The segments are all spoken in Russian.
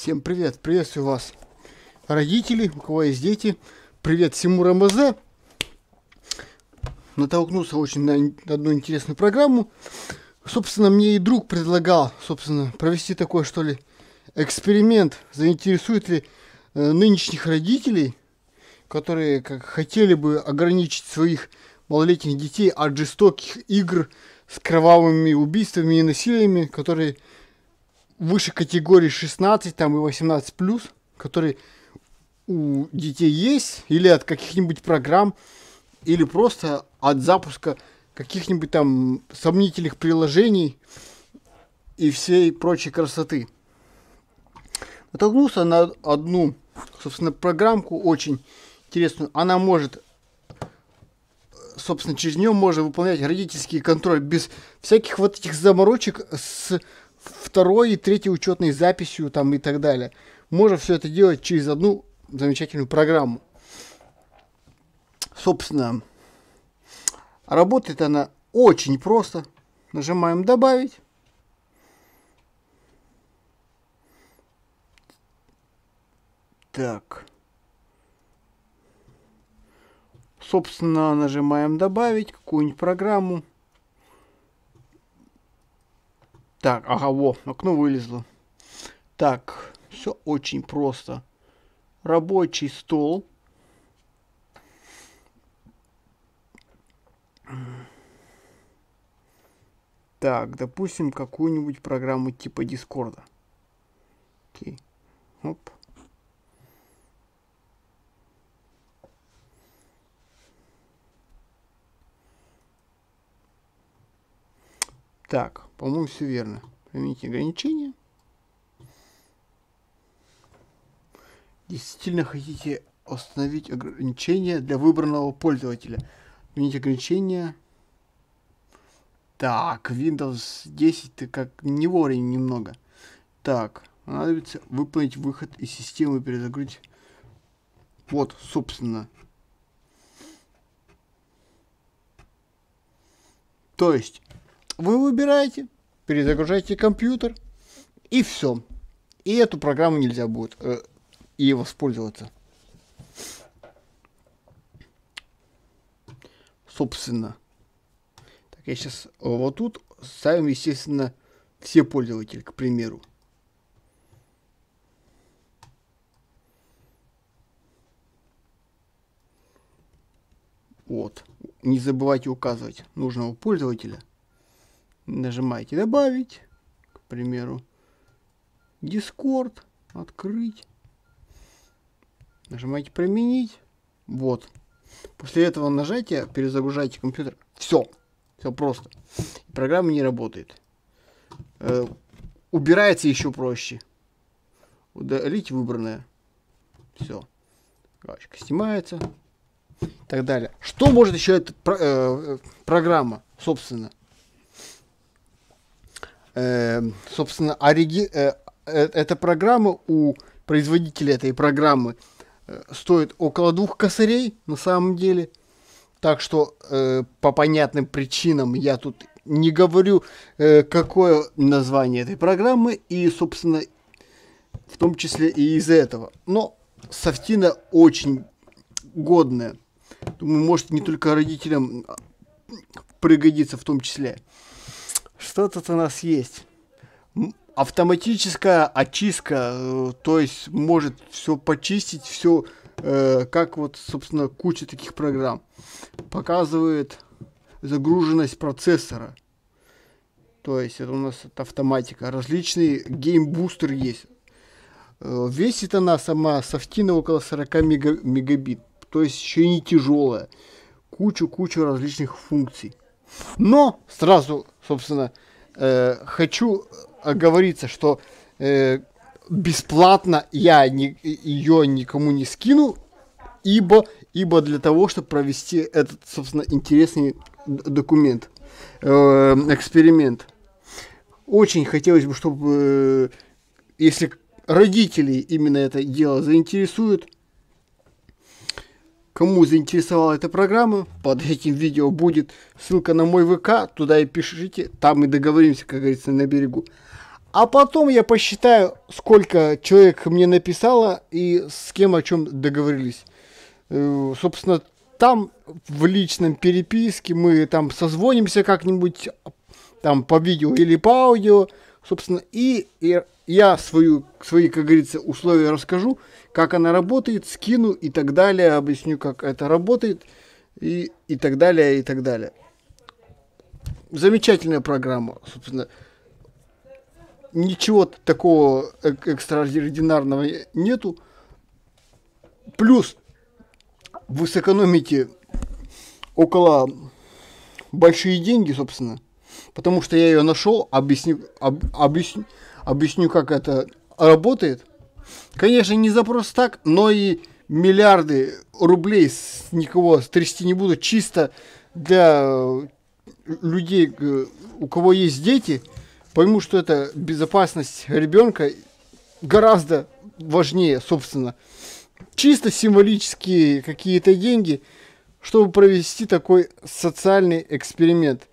Всем привет, приветствую вас, родители, у кого есть дети. Привет всему РМЗ. Натолкнулся очень на одну интересную программу. Собственно, мне и друг предлагал, собственно, провести такой, что ли, эксперимент. Заинтересует ли э, нынешних родителей, которые как, хотели бы ограничить своих малолетних детей от жестоких игр с кровавыми убийствами и насилиями, которые выше категории 16 там, и 18 плюс, которые у детей есть, или от каких-нибудь программ, или просто от запуска каких-нибудь там сомнительных приложений и всей прочей красоты. Натолкнулся на одну, собственно, программку очень интересную. Она может, собственно, через нее можно выполнять родительский контроль без всяких вот этих заморочек с второй и третьей учетной записью там и так далее. Можно все это делать через одну замечательную программу. Собственно, работает она очень просто. Нажимаем «Добавить». Так. Собственно, нажимаем «Добавить» какую-нибудь программу. Так, ага, во, окно вылезло. Так, все очень просто. Рабочий стол. Так, допустим, какую-нибудь программу типа Дискорда. Окей. Оп. Так, по-моему, все верно. Применить ограничения. Действительно хотите установить ограничения для выбранного пользователя. Применить ограничения. Так, Windows 10 ты как не вовремя немного. Так, понадобится выполнить выход из системы и перезагрузить. Вот, собственно. То есть вы выбираете, перезагружаете компьютер, и все. И эту программу нельзя будет э, и воспользоваться. Собственно. Так, я сейчас э, вот тут ставим, естественно, все пользователи, к примеру. Вот. Не забывайте указывать нужного пользователя нажимаете добавить, к примеру, Discord, открыть, нажимаете применить, вот. После этого нажатия перезагружаете компьютер, все, все просто. Программа не работает. Э, убирается еще проще. Удалить выбранное. Все. Галочка снимается. И так далее. Что может еще эта э, э, программа, собственно? Эм, собственно, ориги... Э, э, эта программа у производителя этой программы э, стоит около двух косарей на самом деле. Так что э, по понятным причинам я тут не говорю, э, какое название этой программы и, собственно, в том числе и из этого. Но софтина очень годная. Думаю, может не только родителям а пригодится в том числе. Что тут у нас есть? Автоматическая очистка, э, то есть может все почистить, все э, как вот, собственно, куча таких программ. Показывает загруженность процессора. То есть это у нас автоматика. Различные геймбустер есть. Э, весит она сама софтина около 40 мега, мегабит. То есть еще не тяжелая. Кучу-кучу различных функций. Но сразу, собственно, э, хочу оговориться, что э, бесплатно я не, ее никому не скину, ибо, ибо для того, чтобы провести этот, собственно, интересный документ, э, эксперимент. Очень хотелось бы, чтобы, э, если родителей именно это дело заинтересует, Кому заинтересовала эта программа, под этим видео будет ссылка на мой ВК, туда и пишите, там и договоримся, как говорится, на берегу. А потом я посчитаю, сколько человек мне написало и с кем о чем договорились. Э, собственно, там в личном переписке мы там созвонимся как-нибудь там по видео или по аудио. Собственно, и, и я свою, свои, как говорится, условия расскажу, как она работает, скину и так далее, объясню, как это работает и, и так далее, и так далее. Замечательная программа, собственно. Ничего такого экстраординарного нету. Плюс вы сэкономите около большие деньги, собственно – потому что я ее нашел, объясню, об, объясню, объясню, как это работает. Конечно, не за просто так, но и миллиарды рублей с никого трясти не буду, чисто для э, людей, у кого есть дети, пойму, что это безопасность ребенка гораздо важнее, собственно. Чисто символические какие-то деньги, чтобы провести такой социальный эксперимент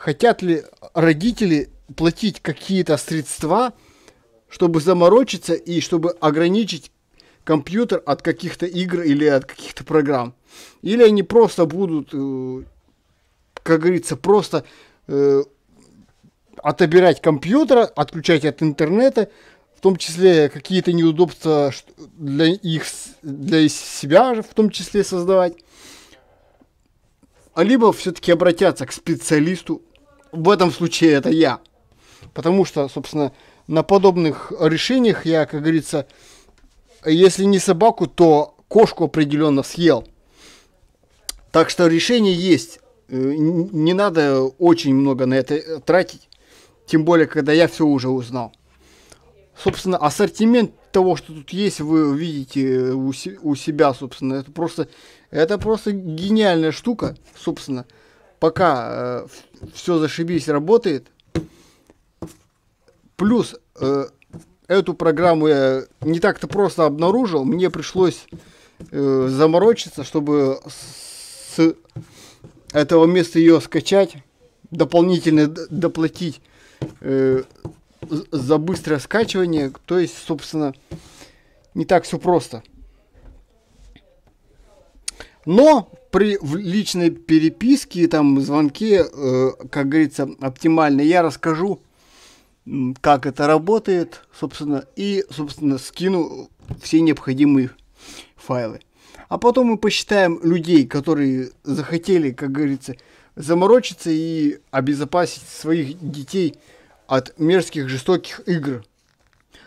хотят ли родители платить какие-то средства, чтобы заморочиться и чтобы ограничить компьютер от каких-то игр или от каких-то программ. Или они просто будут, э, как говорится, просто э, отобирать компьютера, отключать от интернета, в том числе какие-то неудобства для их, для себя же в том числе создавать. А либо все-таки обратятся к специалисту, в этом случае это я. Потому что, собственно, на подобных решениях я, как говорится, если не собаку, то кошку определенно съел. Так что решение есть. Э, не надо очень много на это э, тратить. Тем более, когда я все уже узнал. Собственно, ассортимент того, что тут есть, вы видите э, у, себя, собственно. Это просто, это просто гениальная штука, собственно пока э, все зашибись работает. Плюс э, эту программу я не так-то просто обнаружил. Мне пришлось э, заморочиться, чтобы с этого места ее скачать, дополнительно доплатить э, за быстрое скачивание. То есть, собственно, не так все просто. Но при личной переписке, там, звонке, э, как говорится, оптимально я расскажу, как это работает, собственно, и, собственно, скину все необходимые файлы. А потом мы посчитаем людей, которые захотели, как говорится, заморочиться и обезопасить своих детей от мерзких жестоких игр.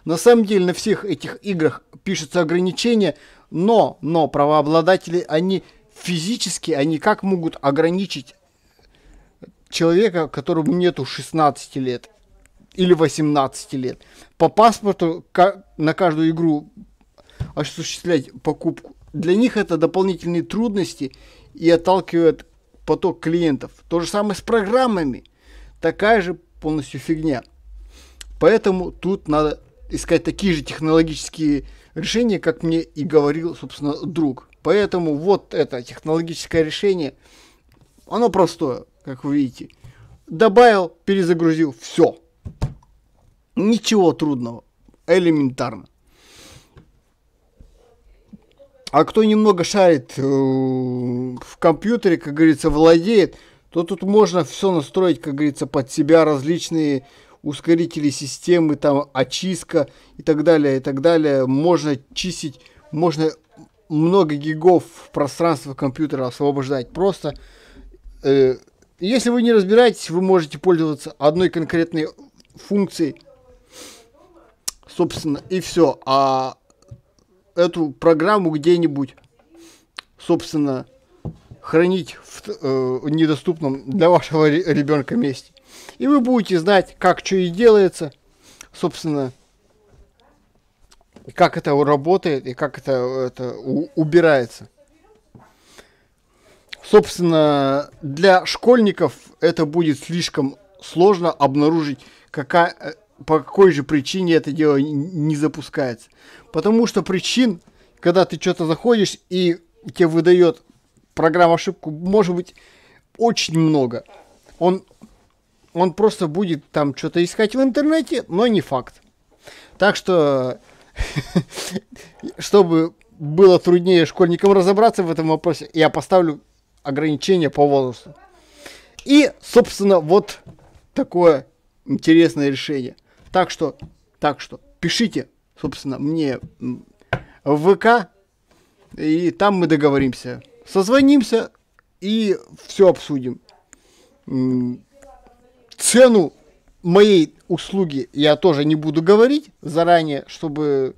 На самом деле на всех этих играх пишется ограничение – но, но правообладатели, они физически, они как могут ограничить человека, которому нету 16 лет или 18 лет. По паспорту на каждую игру осуществлять покупку. Для них это дополнительные трудности и отталкивает поток клиентов. То же самое с программами. Такая же полностью фигня. Поэтому тут надо искать такие же технологические решение, как мне и говорил, собственно, друг. Поэтому вот это технологическое решение, оно простое, как вы видите. Добавил, перезагрузил, все. Ничего трудного, элементарно. А кто немного шарит э, в компьютере, как говорится, владеет, то тут можно все настроить, как говорится, под себя различные ускорители системы, там очистка и так далее, и так далее. Можно чистить, можно много гигов пространства компьютера освобождать. Просто э, если вы не разбираетесь, вы можете пользоваться одной конкретной функцией. Собственно, и все. А эту программу где-нибудь, собственно, хранить в э, недоступном для вашего ребенка месте. И вы будете знать, как что и делается, собственно, как это работает и как это, это убирается. Собственно, для школьников это будет слишком сложно обнаружить, какая, э, по какой же причине это дело не запускается. Потому что причин, когда ты что-то заходишь и тебе выдает программа ошибку, может быть очень много. Он он просто будет там что-то искать в интернете, но не факт. Так что, чтобы было труднее школьникам разобраться в этом вопросе, я поставлю ограничение по возрасту. И, собственно, вот такое интересное решение. Так что, так что, пишите, собственно, мне в ВК, и там мы договоримся. Созвонимся и все обсудим. Цену моей услуги я тоже не буду говорить заранее, чтобы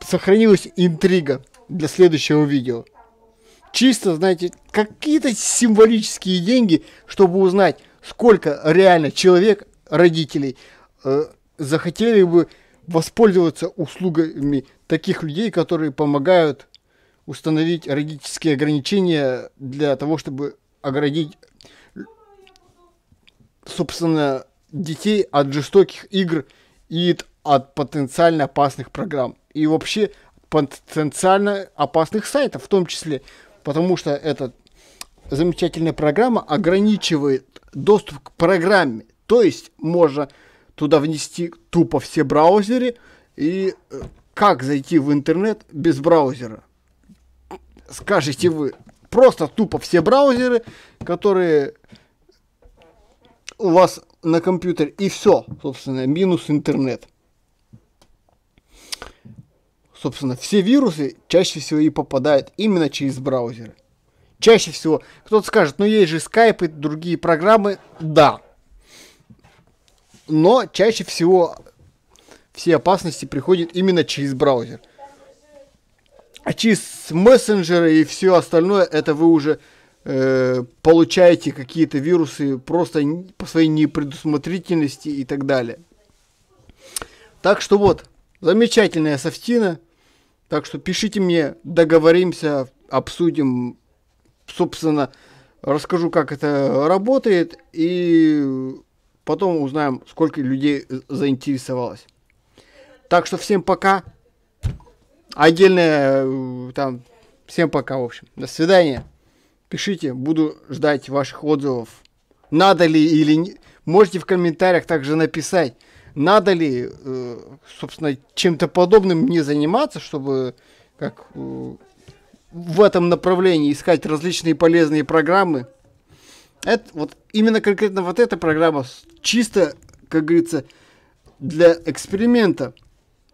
сохранилась интрига для следующего видео. Чисто, знаете, какие-то символические деньги, чтобы узнать, сколько реально человек, родителей, э, захотели бы воспользоваться услугами таких людей, которые помогают установить родительские ограничения для того, чтобы оградить собственно, детей от жестоких игр и от потенциально опасных программ. И вообще потенциально опасных сайтов в том числе, потому что эта замечательная программа ограничивает доступ к программе. То есть можно туда внести тупо все браузеры и э, как зайти в интернет без браузера? Скажете вы, просто тупо все браузеры, которые у вас на компьютере. И все, собственно, минус интернет. Собственно, все вирусы чаще всего и попадают именно через браузеры. Чаще всего кто-то скажет, ну есть же Skype и другие программы. Да. Но чаще всего все опасности приходят именно через браузер. А через мессенджеры и все остальное, это вы уже э, получаете какие-то вирусы просто по своей непредусмотрительности и так далее. Так что вот, замечательная софтина. Так что пишите мне, договоримся, обсудим, собственно, расскажу, как это работает, и потом узнаем, сколько людей заинтересовалось. Так что всем пока. Отдельное э, там, всем пока, в общем. До свидания. Пишите, буду ждать ваших отзывов. Надо ли или не... Можете в комментариях также написать, надо ли, э, собственно, чем-то подобным мне заниматься, чтобы как э, в этом направлении искать различные полезные программы. Это вот именно конкретно вот эта программа чисто, как говорится, для эксперимента.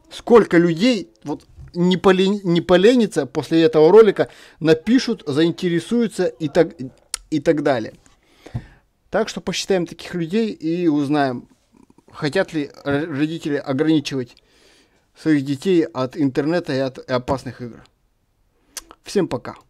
Сколько людей вот не, полень, не поленятся после этого ролика, напишут, заинтересуются и так, и так далее. Так что посчитаем таких людей и узнаем, хотят ли родители ограничивать своих детей от интернета и от опасных игр. Всем пока.